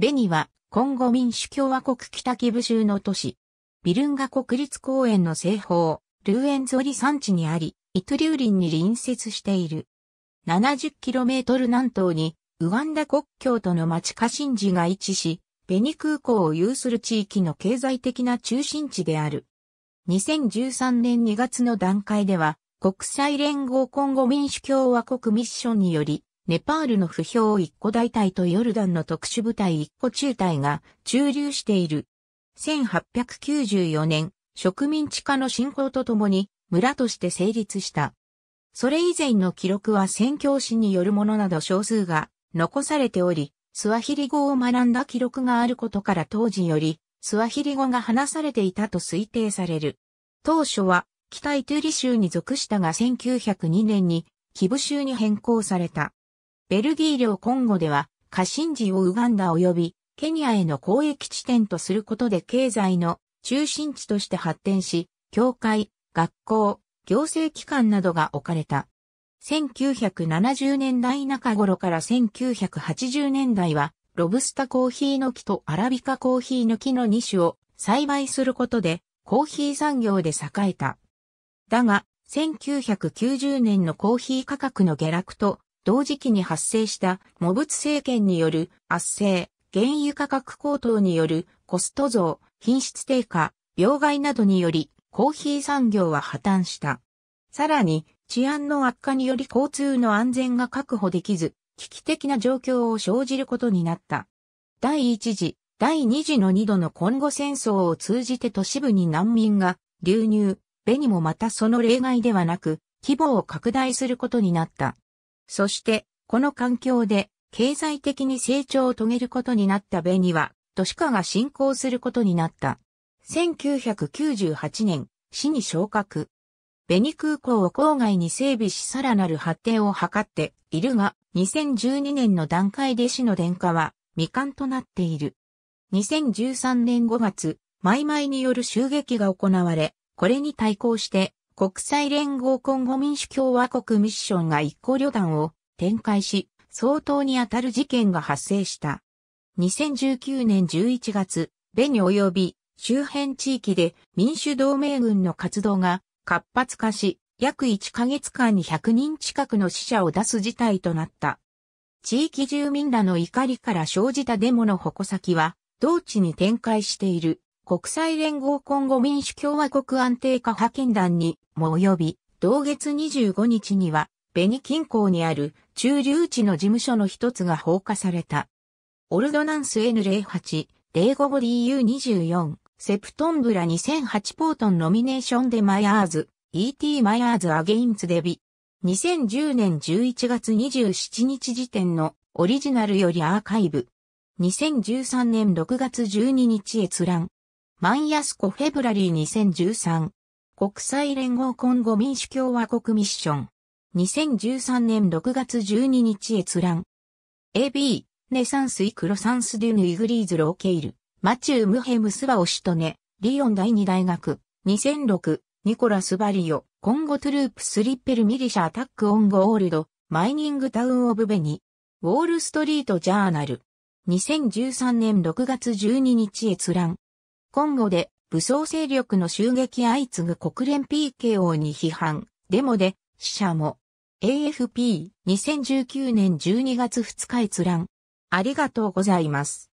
ベニは、コンゴ民主共和国北キブ州の都市、ビルンガ国立公園の西方、ルーエンゾリ山地にあり、イトリューリンに隣接している。70km 南東に、ウガンダ国境との町カシンジが位置し、ベニ空港を有する地域の経済的な中心地である。2013年2月の段階では、国際連合コンゴ民主共和国ミッションにより、ネパールの不評一個大隊とヨルダンの特殊部隊一個中隊が駐留している。1894年、植民地化の進行とともに村として成立した。それ以前の記録は宣教師によるものなど少数が残されており、スワヒリ語を学んだ記録があることから当時より、スワヒリ語が話されていたと推定される。当初は、北イトゥリ州に属したが1902年に、キブ州に変更された。ベルギー領コンゴでは、カシンジをウガンダ及びケニアへの交易地点とすることで経済の中心地として発展し、教会、学校、行政機関などが置かれた。1970年代中頃から1980年代は、ロブスタコーヒーの木とアラビカコーヒーの木の2種を栽培することで、コーヒー産業で栄えた。だが、1990年のコーヒー価格の下落と、同時期に発生したモ物政権による圧政、原油価格高騰によるコスト増、品質低下、病害などによりコーヒー産業は破綻した。さらに治安の悪化により交通の安全が確保できず、危機的な状況を生じることになった。第一次、第二次の二度の今後戦争を通じて都市部に難民が流入、ベニもまたその例外ではなく、規模を拡大することになった。そして、この環境で経済的に成長を遂げることになったベニは、都市化が進行することになった。1998年、市に昇格。ベニ空港を郊外に整備しさらなる発展を図っているが、2012年の段階で市の電化は未完となっている。2013年5月、マイマイによる襲撃が行われ、これに対抗して国際連合コンゴ民主共和国ミッションが一個旅団を展開し、相当にあたる事件が発生した。2019年11月、ベニ及び周辺地域で民主同盟軍の活動が活発化し、約1ヶ月間に100人近くの死者を出す事態となった。地域住民らの怒りから生じたデモの矛先は、同地に展開している。国際連合今後民主共和国安定化派遣団にも及び、同月25日には、ベニ近郊にある中流地の事務所の一つが放火された。オルドナンス N08、05ボデ U24、セプトンブラ2008ポートンノミネーションでマイヤーズ、E.T. マイヤーズ・アゲインツ・デビ。2010年11月27日時点のオリジナルよりアーカイブ。2013年6月12日閲覧。マンヤスコフェブラリー2013国際連合コンゴ民主共和国ミッション2013年6月12日閲覧 AB ネサンスイクロサンスデュヌイグリーズローケイルマチュームヘムスワオシトネリヨン第二大学2006ニコラスバリオコンゴトゥループスリッペルミリシャアタックオンゴオールドマイニングタウンオブベニウォールストリートジャーナル2013年6月12日閲覧コンゴで武装勢力の襲撃相次ぐ国連 PKO に批判、デモで死者も。AFP2019 年12月2日閲覧。ありがとうございます。